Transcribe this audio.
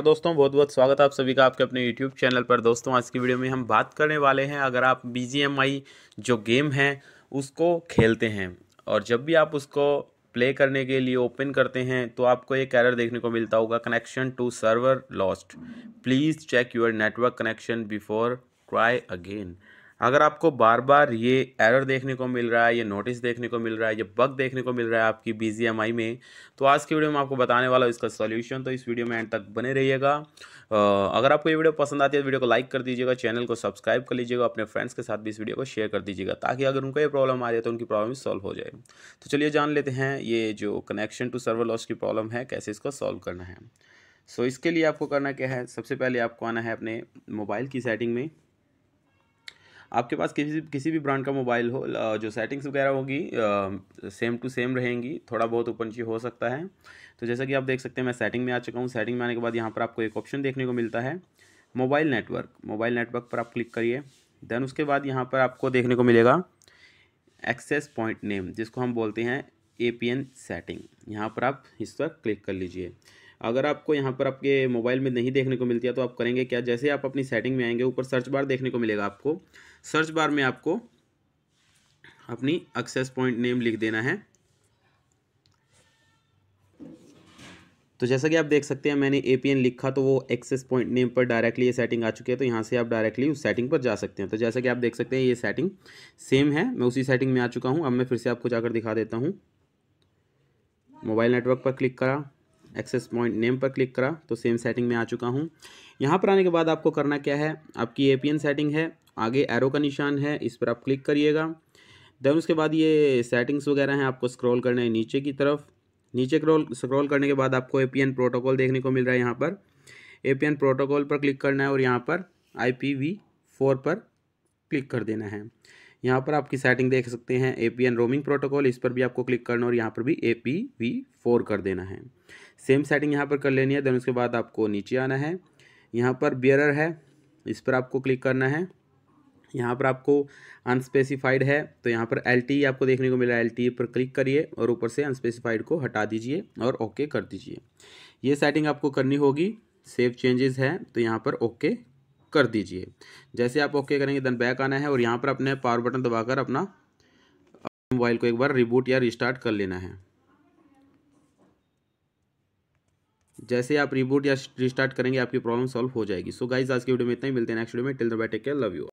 दोस्तों बहुत बहुत स्वागत है आप सभी का आपके अपने YouTube चैनल पर दोस्तों आज की वीडियो में हम बात करने वाले हैं अगर आप बी जो गेम है उसको खेलते हैं और जब भी आप उसको प्ले करने के लिए ओपन करते हैं तो आपको एक एरर देखने को मिलता होगा connection to server lost please check your network connection before try again अगर आपको बार बार ये एरर देखने को मिल रहा है ये नोटिस देखने को मिल रहा है ये बग देखने को मिल रहा है आपकी बी में तो आज की वीडियो में आपको बताने वाला हूँ इसका सॉल्यूशन तो इस वीडियो में एंड तक बने रहिएगा अगर आपको ये वीडियो पसंद आती है तो वीडियो को लाइक कर दीजिएगा चैनल को सब्सक्राइब कर लीजिएगा अपने फ्रेंड्स के साथ भी इस वीडियो को शेयर कर दीजिएगा ताकि अगर उनको ये प्रॉब्लम आ जाए तो उनकी प्रॉब्लम सॉल्व हो जाए तो चलिए जान लेते हैं ये जो कनेक्शन टू सर्वर लॉस की प्रॉब्लम है कैसे इसको सॉल्व करना है सो इसके लिए आपको करना क्या है सबसे पहले आपको आना है अपने मोबाइल की सेटिंग में आपके पास किसी किसी भी ब्रांड का मोबाइल हो जो सेटिंग्स वगैरह होगी सेम टू सेम रहेंगी थोड़ा बहुत ओपन ची हो सकता है तो जैसा कि आप देख सकते हैं मैं सेटिंग में आ चुका हूँ सेटिंग में आने के बाद यहाँ पर आपको एक ऑप्शन देखने को मिलता है मोबाइल नेटवर्क मोबाइल नेटवर्क पर आप क्लिक करिए देन उसके बाद यहाँ पर आपको देखने को मिलेगा एक्सेस पॉइंट नेम जिसको हम बोलते हैं ए पी एन सेटिंग यहाँ पर आप इस पर क्लिक कर लीजिए अगर आपको यहाँ पर आपके मोबाइल में नहीं देखने को मिलती है तो आप करेंगे क्या जैसे आप अपनी सेटिंग में आएंगे ऊपर सर्च बार देखने को मिलेगा आपको सर्च बार में आपको अपनी एक्सेस पॉइंट नेम लिख देना है तो जैसा कि आप देख सकते हैं मैंने ए लिखा तो वो एक्सेस पॉइंट नेम पर डायरेक्टली ये सेटिंग आ चुकी है तो यहाँ से आप डायरेक्टली उस सेटिंग पर जा सकते हैं तो जैसा कि आप देख सकते हैं ये सेटिंग सेम है मैं उसी सेटिंग में आ चुका हूँ अब मैं फिर से आपको जाकर दिखा देता हूँ मोबाइल नेटवर्क पर क्लिक करा एक्सेस पॉइंट नेम पर क्लिक करा तो सेम सेटिंग में आ चुका हूँ यहाँ पर आने के बाद आपको करना क्या है आपकी ए सेटिंग है आगे एरो का निशान है इस पर आप क्लिक करिएगा देन उसके बाद ये सेटिंग्स वगैरह हैं आपको स्क्रॉल करना है नीचे की तरफ नीचे क्रॉल स्क्रॉल करने के बाद आपको ए प्रोटोकॉल देखने को मिल रहा है यहाँ पर ए प्रोटोकॉल पर क्लिक करना है और यहाँ पर आई पी वी फोर पर क्लिक कर देना है यहाँ पर आपकी सेटिंग देख सकते हैं A P N roaming protocol इस पर भी आपको क्लिक करना और यहाँ पर भी ए पी वी फोर कर देना है सेम सेटिंग यहाँ पर कर लेनी है देन उसके बाद आपको नीचे आना है यहाँ पर बियरर है इस पर आपको क्लिक करना है यहाँ पर आपको अनस्पेसिफाइड है तो यहाँ पर एल e आपको देखने को मिला एल e पर क्लिक करिए और ऊपर से अनस्पेसिफाइड को हटा दीजिए और ओके कर दीजिए ये सेटिंग आपको करनी होगी सेव चेंजेस है तो यहाँ पर ओके कर दीजिए जैसे आप ओके करेंगे देन बैक आना है और यहाँ पर अपने पावर बटन दबाकर अपना मोबाइल uh, को एक बार रिबूट या रिस्टार्ट कर लेना है जैसे आप रिबूट या रिस्टार्ट करेंगे आपकी प्रॉब्लम सॉल्व हो जाएगी सो गाइज आज की वीडियो में इतना ही मिलते हैं नेक्स्ट वीडियो में till the bye love you